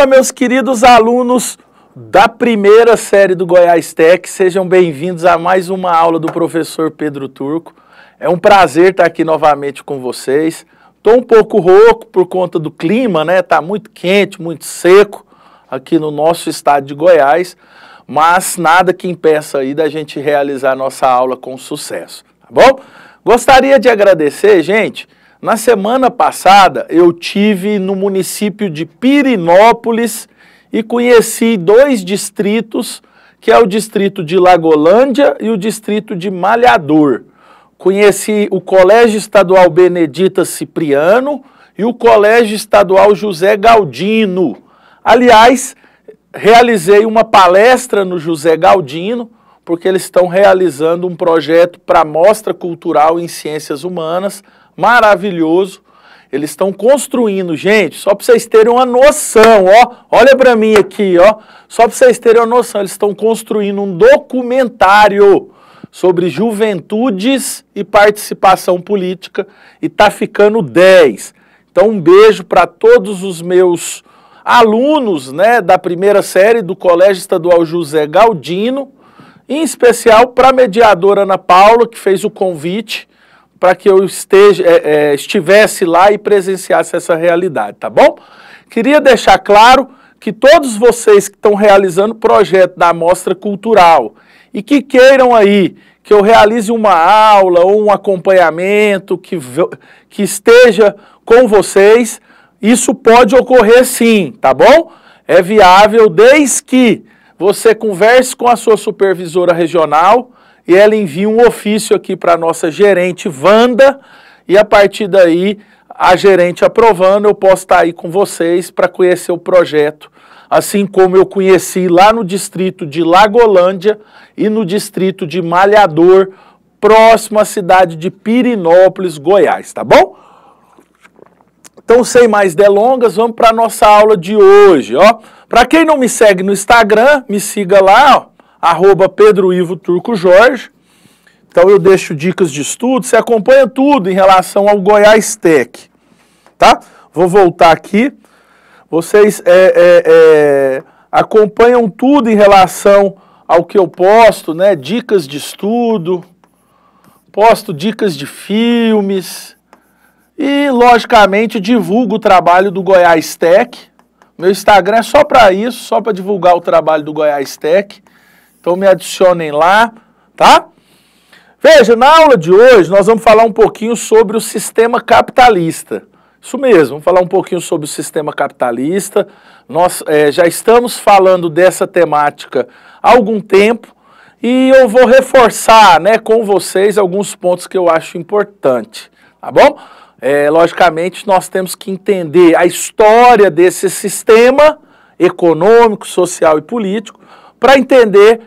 Fala, meus queridos alunos da primeira série do Goiás Tech, sejam bem-vindos a mais uma aula do professor Pedro Turco. É um prazer estar aqui novamente com vocês. Estou um pouco rouco por conta do clima, né? Tá muito quente, muito seco aqui no nosso estado de Goiás, mas nada que impeça aí da gente realizar nossa aula com sucesso, tá bom? Gostaria de agradecer, gente, na semana passada, eu tive no município de Pirinópolis e conheci dois distritos, que é o distrito de Lagolândia e o distrito de Malhador. Conheci o Colégio Estadual Benedita Cipriano e o Colégio Estadual José Galdino. Aliás, realizei uma palestra no José Galdino, porque eles estão realizando um projeto para Mostra Cultural em Ciências Humanas maravilhoso. Eles estão construindo, gente, só para vocês terem uma noção, ó. Olha para mim aqui, ó. Só para vocês terem uma noção, eles estão construindo um documentário sobre juventudes e participação política e tá ficando 10. Então um beijo para todos os meus alunos, né, da primeira série do Colégio Estadual José Galdino, em especial para a mediadora Ana Paula, que fez o convite para que eu esteja, é, é, estivesse lá e presenciasse essa realidade, tá bom? Queria deixar claro que todos vocês que estão realizando projeto da Mostra Cultural e que queiram aí que eu realize uma aula ou um acompanhamento que, que esteja com vocês, isso pode ocorrer sim, tá bom? É viável desde que você converse com a sua supervisora regional, e ela envia um ofício aqui para a nossa gerente Wanda, e a partir daí, a gerente aprovando, eu posso estar tá aí com vocês para conhecer o projeto, assim como eu conheci lá no distrito de Lagolândia e no distrito de Malhador, próximo à cidade de Pirinópolis, Goiás, tá bom? Então, sem mais delongas, vamos para a nossa aula de hoje, ó. Para quem não me segue no Instagram, me siga lá, ó arroba Pedro Ivo Turco Jorge. Então eu deixo dicas de estudo, você acompanha tudo em relação ao Goiás Tech, tá? Vou voltar aqui. Vocês é, é, é, acompanham tudo em relação ao que eu posto, né? Dicas de estudo, posto dicas de filmes e, logicamente, divulgo o trabalho do Goiás Tech. Meu Instagram é só para isso, só para divulgar o trabalho do Goiás Tech. Então me adicionem lá, tá? Veja, na aula de hoje nós vamos falar um pouquinho sobre o sistema capitalista. Isso mesmo, vamos falar um pouquinho sobre o sistema capitalista. Nós é, já estamos falando dessa temática há algum tempo e eu vou reforçar né, com vocês alguns pontos que eu acho importante, tá bom? É, logicamente, nós temos que entender a história desse sistema econômico, social e político para entender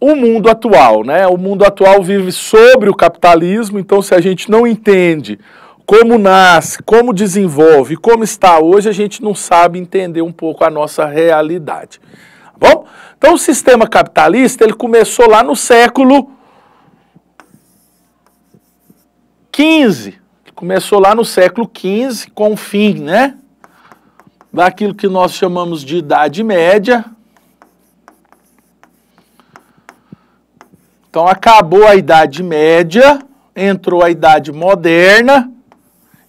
o mundo atual, né? O mundo atual vive sobre o capitalismo, então se a gente não entende como nasce, como desenvolve, como está hoje, a gente não sabe entender um pouco a nossa realidade. Tá bom, então o sistema capitalista ele começou lá no século XV, começou lá no século 15 com o fim, né? Daquilo que nós chamamos de Idade Média, Então acabou a Idade Média, entrou a Idade Moderna,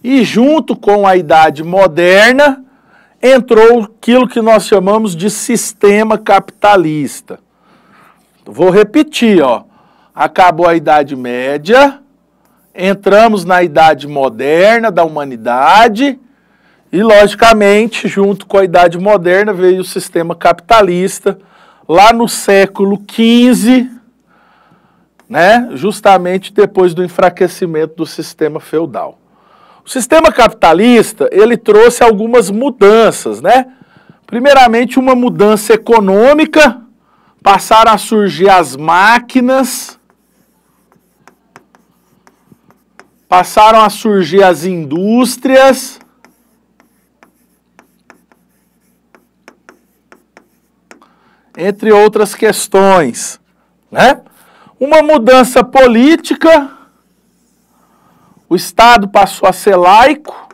e junto com a Idade Moderna entrou aquilo que nós chamamos de sistema capitalista. Vou repetir, ó. Acabou a Idade Média, entramos na Idade Moderna da humanidade, e, logicamente, junto com a Idade Moderna veio o sistema capitalista, lá no século XV, né? justamente depois do enfraquecimento do sistema feudal. O sistema capitalista, ele trouxe algumas mudanças, né? Primeiramente, uma mudança econômica, passaram a surgir as máquinas, passaram a surgir as indústrias, entre outras questões, né? uma mudança política, o Estado passou a ser laico,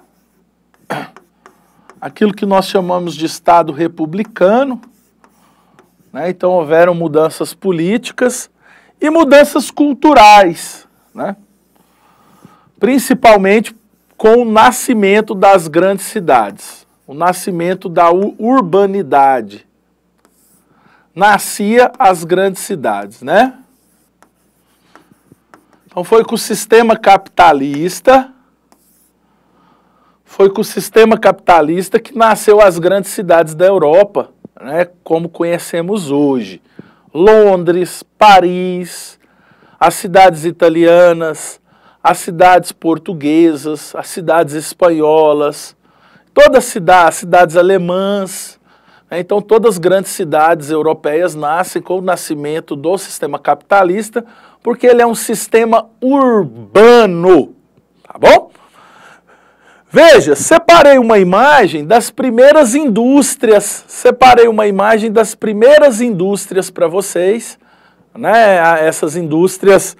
aquilo que nós chamamos de Estado republicano. Né? Então houveram mudanças políticas e mudanças culturais, né? principalmente com o nascimento das grandes cidades, o nascimento da urbanidade. Nascia as grandes cidades, né? Então foi com o sistema capitalista, foi com o sistema capitalista que nasceu as grandes cidades da Europa, né, como conhecemos hoje. Londres, Paris, as cidades italianas, as cidades portuguesas, as cidades espanholas, todas cidade, as cidades alemãs. Né, então, todas as grandes cidades europeias nascem com o nascimento do sistema capitalista, porque ele é um sistema urbano, tá bom? Veja, separei uma imagem das primeiras indústrias, separei uma imagem das primeiras indústrias para vocês, né? Essas indústrias,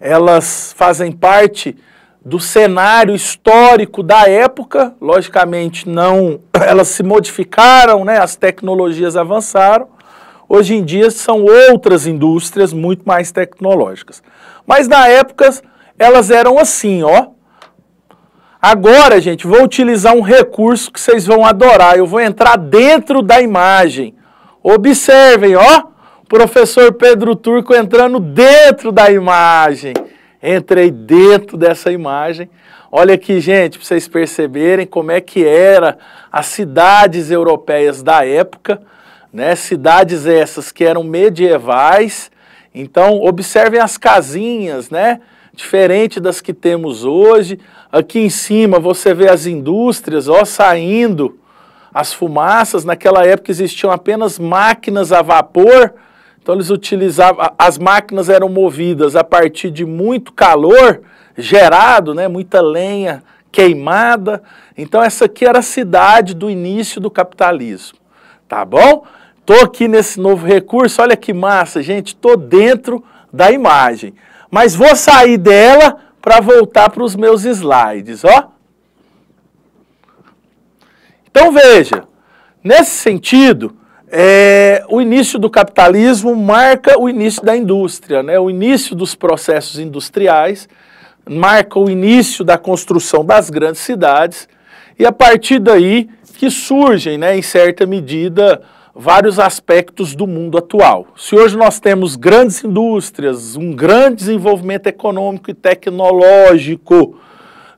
elas fazem parte do cenário histórico da época, logicamente não, elas se modificaram, né? As tecnologias avançaram, Hoje em dia são outras indústrias muito mais tecnológicas. Mas na época elas eram assim, ó. Agora, gente, vou utilizar um recurso que vocês vão adorar. Eu vou entrar dentro da imagem. Observem, ó. Professor Pedro Turco entrando dentro da imagem. Entrei dentro dessa imagem. Olha aqui, gente, para vocês perceberem como é que era as cidades europeias da época né? Cidades essas que eram medievais. Então, observem as casinhas, né? Diferente das que temos hoje. Aqui em cima você vê as indústrias, ó, saindo as fumaças. Naquela época existiam apenas máquinas a vapor. Então eles utilizavam, as máquinas eram movidas a partir de muito calor gerado, né, muita lenha queimada. Então essa aqui era a cidade do início do capitalismo, tá bom? Tô aqui nesse novo recurso, olha que massa, gente, tô dentro da imagem. Mas vou sair dela para voltar para os meus slides, ó. Então veja, nesse sentido, é, o início do capitalismo marca o início da indústria, né? o início dos processos industriais, marca o início da construção das grandes cidades, e a partir daí que surgem, né, em certa medida, vários aspectos do mundo atual. Se hoje nós temos grandes indústrias, um grande desenvolvimento econômico e tecnológico,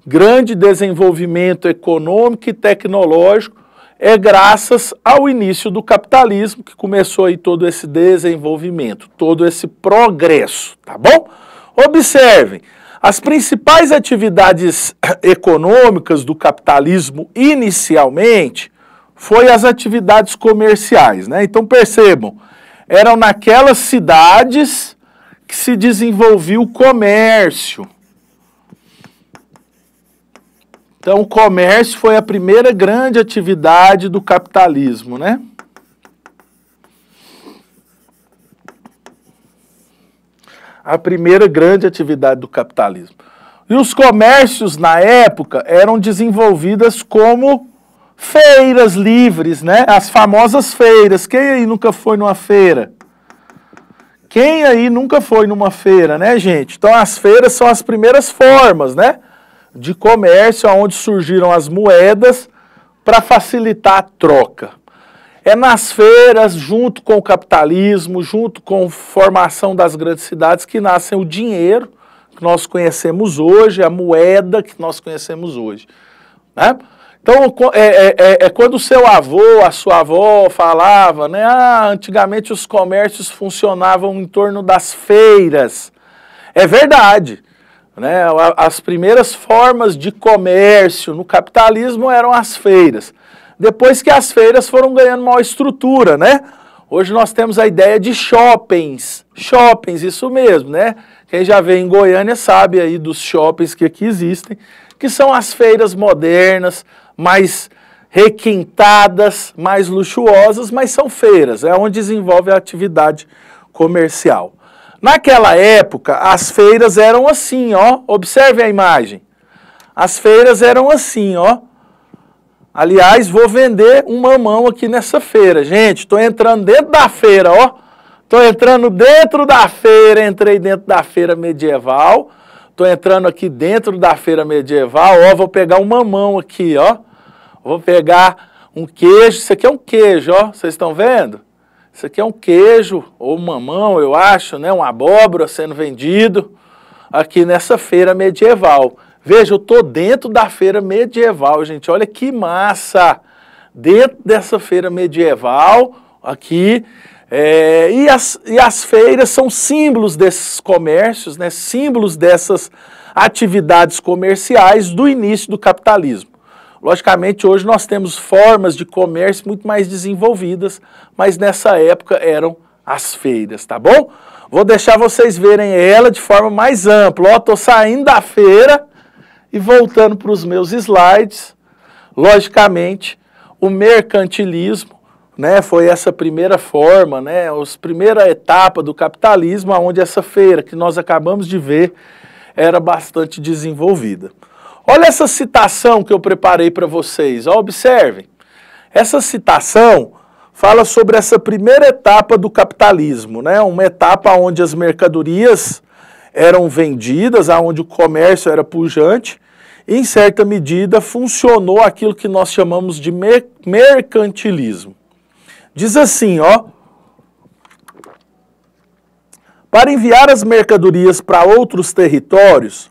grande desenvolvimento econômico e tecnológico, é graças ao início do capitalismo que começou aí todo esse desenvolvimento, todo esse progresso, tá bom? Observem, as principais atividades econômicas do capitalismo inicialmente foi as atividades comerciais, né? Então percebam, eram naquelas cidades que se desenvolvia o comércio. Então, o comércio foi a primeira grande atividade do capitalismo, né? A primeira grande atividade do capitalismo. E os comércios, na época, eram desenvolvidas como Feiras livres, né? As famosas feiras. Quem aí nunca foi numa feira? Quem aí nunca foi numa feira, né, gente? Então as feiras são as primeiras formas, né, de comércio onde surgiram as moedas para facilitar a troca. É nas feiras, junto com o capitalismo, junto com a formação das grandes cidades que nascem o dinheiro que nós conhecemos hoje, a moeda que nós conhecemos hoje, né? Então, é, é, é, é quando o seu avô, a sua avó falava, né? Ah, antigamente os comércios funcionavam em torno das feiras. É verdade. Né? As primeiras formas de comércio no capitalismo eram as feiras. Depois que as feiras foram ganhando maior estrutura, né? Hoje nós temos a ideia de shoppings. Shoppings, isso mesmo, né? Quem já veio em Goiânia sabe aí dos shoppings que aqui existem, que são as feiras modernas, mais requintadas, mais luxuosas, mas são feiras, é onde desenvolve a atividade comercial. Naquela época, as feiras eram assim, ó. Observe a imagem. As feiras eram assim, ó. Aliás, vou vender um mamão aqui nessa feira. Gente, estou entrando dentro da feira, ó. Estou entrando dentro da feira. Entrei dentro da feira medieval. Estou entrando aqui dentro da feira medieval. Ó, vou pegar um mamão aqui, ó. Vou pegar um queijo, isso aqui é um queijo, ó, vocês estão vendo? Isso aqui é um queijo ou mamão, eu acho, né? Uma abóbora sendo vendido aqui nessa feira medieval. Veja, eu tô dentro da feira medieval, gente. Olha que massa! Dentro dessa feira medieval, aqui, é, e, as, e as feiras são símbolos desses comércios, né? símbolos dessas atividades comerciais do início do capitalismo. Logicamente, hoje nós temos formas de comércio muito mais desenvolvidas, mas nessa época eram as feiras, tá bom? Vou deixar vocês verem ela de forma mais ampla. Ó, tô saindo da feira e voltando para os meus slides. Logicamente, o mercantilismo, né, foi essa primeira forma, né, os primeira etapa do capitalismo, onde essa feira que nós acabamos de ver era bastante desenvolvida. Olha essa citação que eu preparei para vocês. observem. Essa citação fala sobre essa primeira etapa do capitalismo, né? Uma etapa onde as mercadorias eram vendidas, aonde o comércio era pujante, e em certa medida funcionou aquilo que nós chamamos de mercantilismo. Diz assim, ó: Para enviar as mercadorias para outros territórios,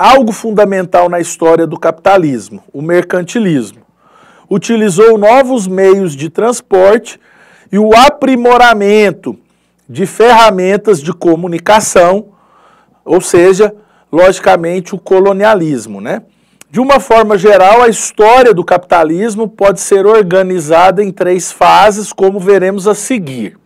algo fundamental na história do capitalismo, o mercantilismo. Utilizou novos meios de transporte e o aprimoramento de ferramentas de comunicação, ou seja, logicamente o colonialismo, né? De uma forma geral, a história do capitalismo pode ser organizada em três fases, como veremos a seguir.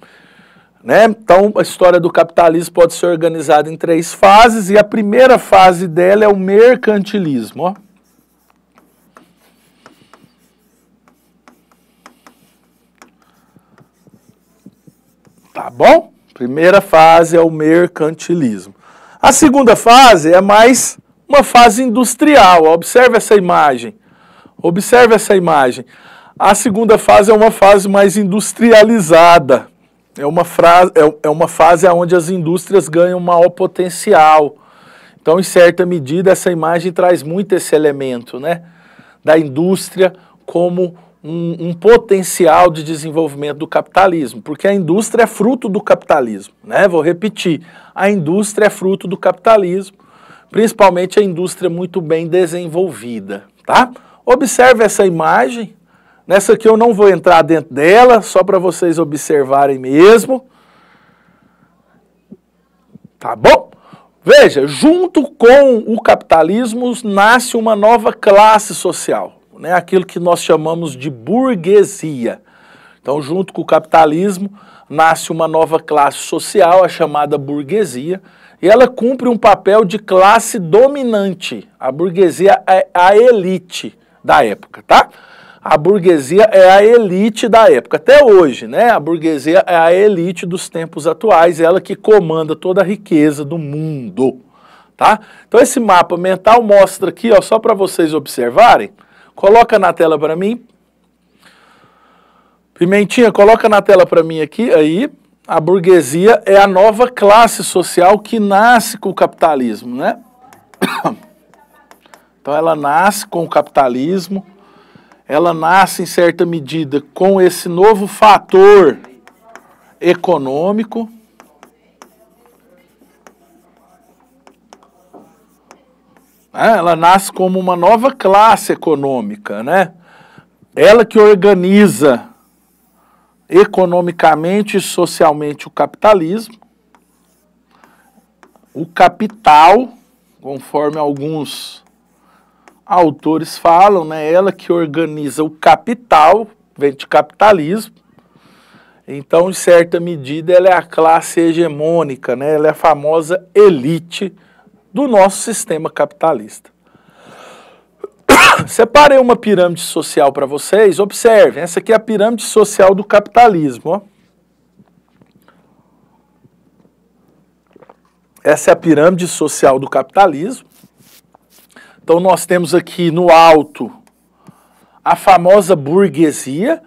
Né? Então, a história do capitalismo pode ser organizada em três fases, e a primeira fase dela é o mercantilismo. Ó. Tá bom? Primeira fase é o mercantilismo. A segunda fase é mais uma fase industrial. Observe essa imagem. Observe essa imagem. A segunda fase é uma fase mais industrializada é uma, frase, é, é uma fase onde as indústrias ganham maior potencial. Então, em certa medida, essa imagem traz muito esse elemento né, da indústria como um, um, potencial de desenvolvimento do capitalismo, porque a indústria é fruto do capitalismo. Né? Vou repetir: a indústria é fruto do capitalismo, principalmente a indústria muito bem desenvolvida. Tá? Observe essa imagem Nessa aqui eu não vou entrar dentro dela, só para vocês observarem mesmo. Tá bom? Veja, junto com o capitalismo nasce uma nova classe social, né? aquilo que nós chamamos de burguesia. Então, junto com o capitalismo, nasce uma nova classe social, a chamada burguesia, e ela cumpre um papel de classe dominante. A burguesia é a elite da época, tá? A burguesia é a elite da época, até hoje, né? A burguesia é a elite dos tempos atuais, ela que comanda toda a riqueza do mundo, tá? Então esse mapa mental mostra aqui, ó, só para vocês observarem. Coloca na tela para mim. Pimentinha, coloca na tela para mim aqui, aí. A burguesia é a nova classe social que nasce com o capitalismo, né? Então ela nasce com o capitalismo, ela nasce em certa medida com esse novo fator econômico. Né? Ela nasce como uma nova classe econômica, né? Ela que organiza economicamente e socialmente o capitalismo. O capital, conforme alguns autores falam, né? Ela que organiza o capital, vem de capitalismo. Então, em certa medida, ela é a classe hegemônica, né? Ela é a famosa elite do nosso sistema capitalista. Separei uma pirâmide social para vocês. Observem, essa aqui é a pirâmide social do capitalismo. Ó. Essa é a pirâmide social do capitalismo. Então nós temos aqui no alto a famosa burguesia,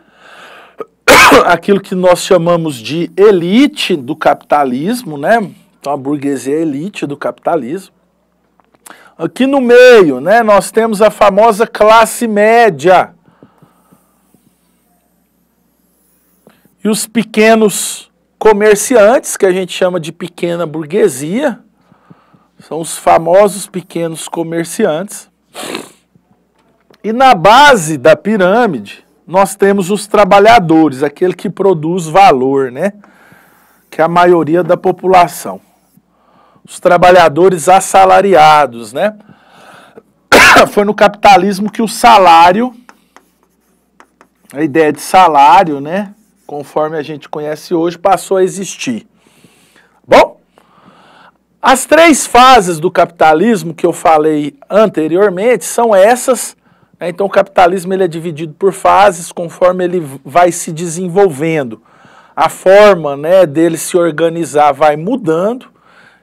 aquilo que nós chamamos de elite do capitalismo, né? Então a burguesia é a elite do capitalismo. Aqui no meio, né, nós temos a famosa classe média. E os pequenos comerciantes, que a gente chama de pequena burguesia. São os famosos pequenos comerciantes. E na base da pirâmide, nós temos os trabalhadores, aquele que produz valor, né? Que é a maioria da população. Os trabalhadores assalariados, né? Foi no capitalismo que o salário, a ideia de salário, né? Conforme a gente conhece hoje, passou a existir. Bom, as três fases do capitalismo que eu falei anteriormente são essas. Né? Então, o capitalismo ele é dividido por fases conforme ele vai se desenvolvendo. A forma né, dele se organizar vai mudando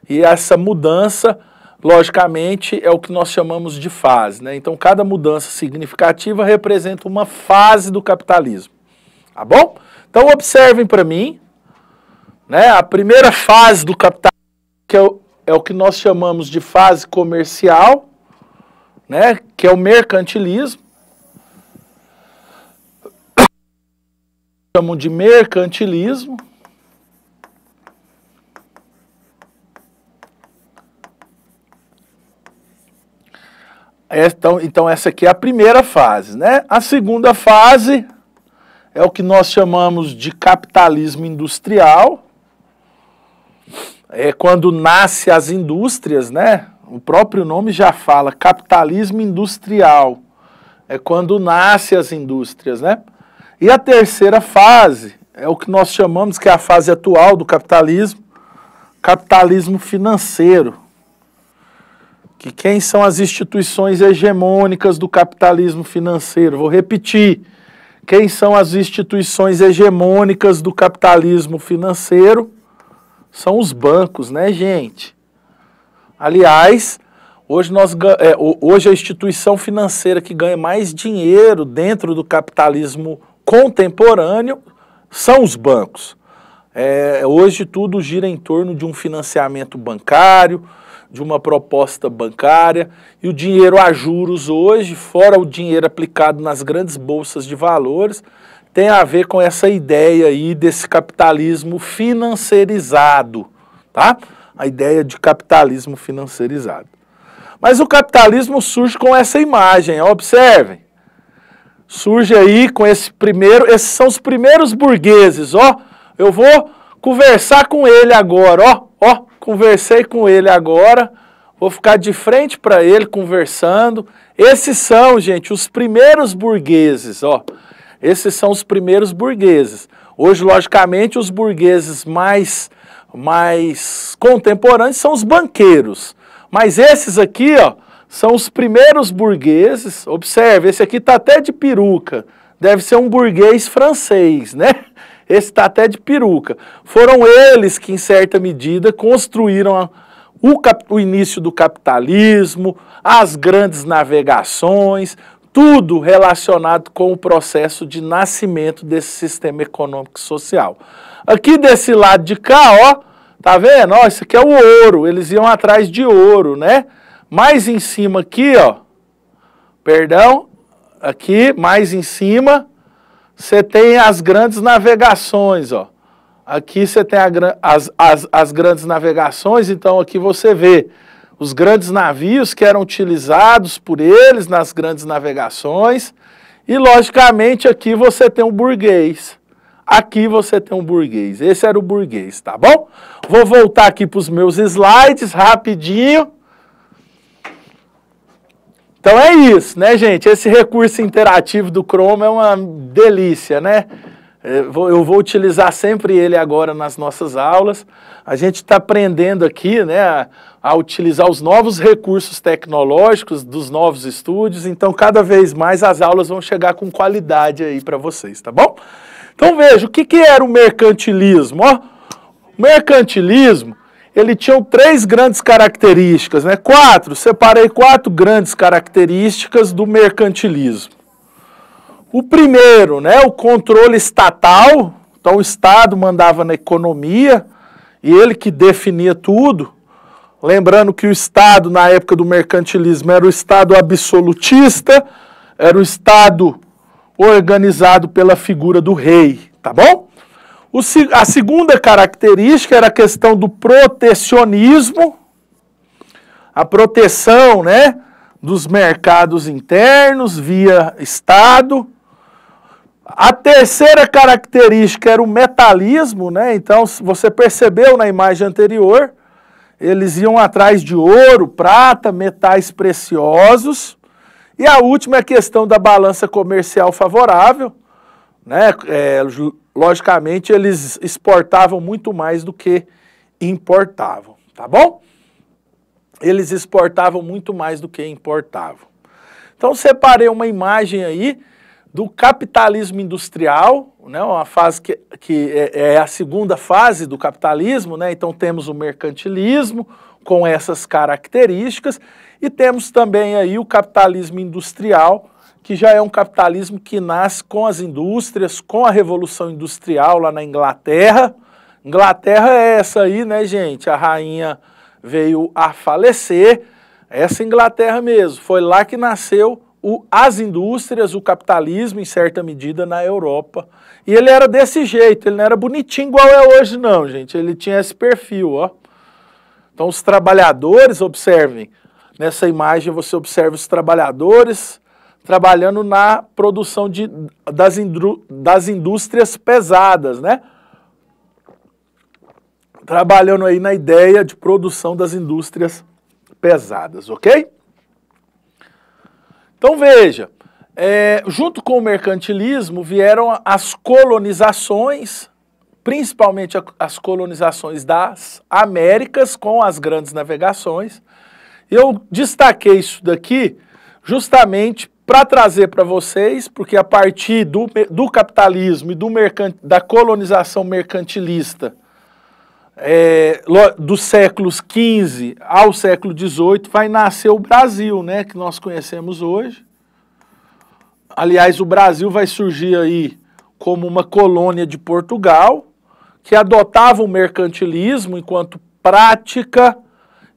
e essa mudança, logicamente, é o que nós chamamos de fase. Né? Então, cada mudança significativa representa uma fase do capitalismo. Tá bom? Então, observem para mim né, a primeira fase do capitalismo que eu é é o que nós chamamos de fase comercial, né, que é o mercantilismo. Chamam de mercantilismo. É, então, então essa aqui é a primeira fase, né? A segunda fase é o que nós chamamos de capitalismo industrial é quando nasce as indústrias, né? O próprio nome já fala, capitalismo industrial. É quando nasce as indústrias, né? E a terceira fase é o que nós chamamos que é a fase atual do capitalismo, capitalismo financeiro. Que quem são as instituições hegemônicas do capitalismo financeiro? Vou repetir. Quem são as instituições hegemônicas do capitalismo financeiro? são os bancos, né, gente? Aliás, hoje, nós, é, hoje a instituição financeira que ganha mais dinheiro dentro do capitalismo contemporâneo são os bancos. É, hoje tudo gira em torno de um financiamento bancário, de uma proposta bancária, e o dinheiro a juros hoje, fora o dinheiro aplicado nas grandes bolsas de valores, tem a ver com essa ideia aí desse capitalismo financeirizado, tá? A ideia de capitalismo financeirizado. Mas o capitalismo surge com essa imagem, observem. Surge aí com esse primeiro, esses são os primeiros burgueses, ó. Eu vou conversar com ele agora, ó, ó, conversei com ele agora, vou ficar de frente para ele conversando. Esses são, gente, os primeiros burgueses, ó. Esses são os primeiros burgueses. Hoje, logicamente, os burgueses mais, mais contemporâneos são os banqueiros. Mas esses aqui, ó, são os primeiros burgueses. Observe, esse aqui está até de peruca. Deve ser um burguês francês, né? Esse está até de peruca. Foram eles que, em certa medida, construíram a, o, cap, o início do capitalismo, as grandes navegações, tudo relacionado com o processo de nascimento desse sistema econômico e social. Aqui desse lado de cá, ó, tá vendo? Ó, isso aqui é o ouro, eles iam atrás de ouro, né? Mais em cima aqui, ó, perdão, aqui, mais em cima, você tem as grandes navegações, ó. Aqui você tem a, as, as, as grandes navegações, então aqui você vê os grandes navios que eram utilizados por eles nas grandes navegações. E, logicamente, aqui você tem um burguês. Aqui você tem um burguês. Esse era o burguês, tá bom? Vou voltar aqui para os meus slides rapidinho. Então é isso, né, gente? Esse recurso interativo do Chrome é uma delícia, né? É, eu vou utilizar sempre ele agora nas nossas aulas. A gente está aprendendo aqui né, a, utilizar os novos recursos tecnológicos dos novos estúdios. Então, cada vez mais as aulas vão chegar com qualidade aí para vocês, tá bom? Então, veja, o que, que era o mercantilismo? Ó, o mercantilismo, ele tinha três grandes características, né? Quatro, separei quatro grandes características do mercantilismo. O primeiro, né, o controle estatal, então o Estado mandava na economia e ele que definia tudo. Lembrando que o Estado, na época do mercantilismo, era o Estado absolutista, era o Estado organizado pela figura do rei, tá bom? O, a segunda característica era a questão do protecionismo, a proteção né, dos mercados internos via Estado, a terceira característica era o metalismo, né? Então, você percebeu na imagem anterior, eles iam atrás de ouro, prata, metais preciosos. E a última é a questão da balança comercial favorável, né? É, logicamente, eles exportavam muito mais do que importavam, tá bom? Eles exportavam muito mais do que importavam. Então, separei uma imagem aí do capitalismo industrial, né, uma fase que, que é, é, a segunda fase do capitalismo, né, então temos o mercantilismo com essas características e temos também aí o capitalismo industrial, que já é um capitalismo que nasce com as indústrias, com a revolução industrial lá na Inglaterra. Inglaterra é essa aí, né, gente? A rainha veio a falecer, essa Inglaterra mesmo. Foi lá que nasceu o, as indústrias, o capitalismo, em certa medida, na Europa. E ele era desse jeito, ele não era bonitinho igual é hoje, não, gente. Ele tinha esse perfil, ó. Então, os trabalhadores, observem, nessa imagem você observa os trabalhadores trabalhando na produção de, das, indru, das indústrias pesadas, né? Trabalhando aí na ideia de produção das indústrias pesadas, ok? Então veja, é, junto com o mercantilismo vieram as colonizações, principalmente as colonizações das Américas com as grandes navegações. Eu destaquei isso daqui justamente para trazer para vocês, porque a partir do, do capitalismo e do da colonização mercantilista é, dos séculos XV ao século XVIII vai nascer o Brasil, né, que nós conhecemos hoje. Aliás, o Brasil vai surgir aí como uma colônia de Portugal, que adotava o mercantilismo enquanto prática,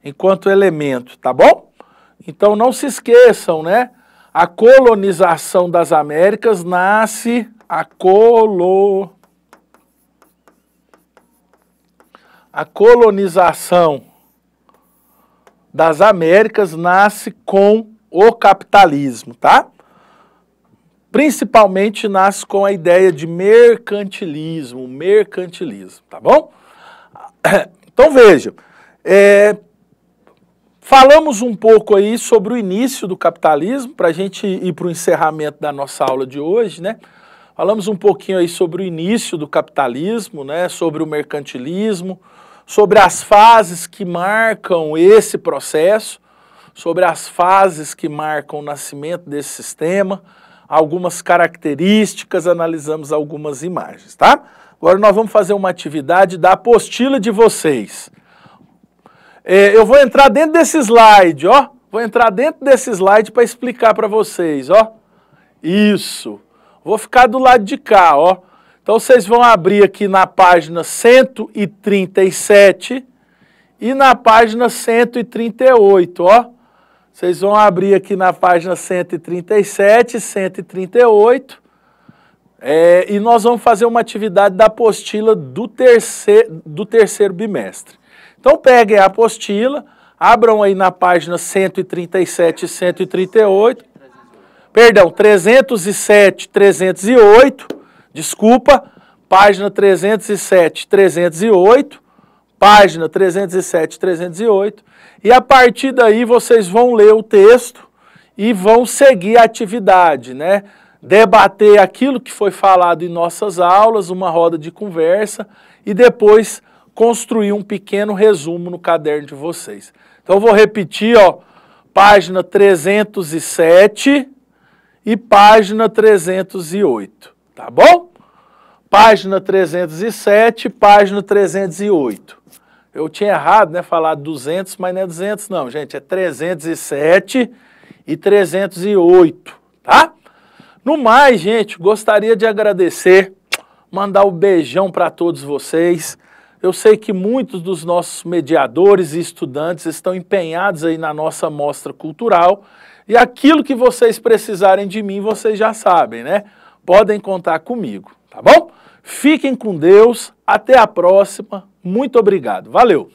enquanto elemento, tá bom? Então não se esqueçam, né? A colonização das Américas nasce a colo a colonização das Américas nasce com o capitalismo, tá? Principalmente nasce com a ideia de mercantilismo, mercantilismo, tá bom? Então veja, é, falamos um pouco aí sobre o início do capitalismo, para a gente ir para o encerramento da nossa aula de hoje, né? Falamos um pouquinho aí sobre o início do capitalismo, né, sobre o mercantilismo, sobre as fases que marcam esse processo, sobre as fases que marcam o nascimento desse sistema, algumas características, analisamos algumas imagens, tá? Agora nós vamos fazer uma atividade da apostila de vocês. É, eu vou entrar dentro desse slide, ó. Vou entrar dentro desse slide para explicar para vocês, ó. Isso. Vou ficar do lado de cá, ó. Então vocês vão abrir aqui na página 137 e na página 138, ó. Vocês vão abrir aqui na página 137, 138. É, e nós vamos fazer uma atividade da apostila do terceiro, do terceiro bimestre. Então peguem a apostila, abram aí na página 137 e 138 perdão, 307, 308, desculpa, página 307, 308, página 307, 308, e a partir daí vocês vão ler o texto e vão seguir a atividade, né? Debater aquilo que foi falado em nossas aulas, uma roda de conversa e depois construir um pequeno resumo no caderno de vocês. Então eu vou repetir, ó, página 307, e página 308, tá bom? Página 307, página 308. Eu tinha errado, né, Falar 200, mas não é 200 não, gente, é 307 e 308, tá? No mais, gente, gostaria de agradecer, mandar um beijão para todos vocês. Eu sei que muitos dos nossos mediadores e estudantes estão empenhados aí na nossa mostra cultural e aquilo que vocês precisarem de mim, vocês já sabem, né? Podem contar comigo, tá bom? Fiquem com Deus, até a próxima. Muito obrigado. Valeu!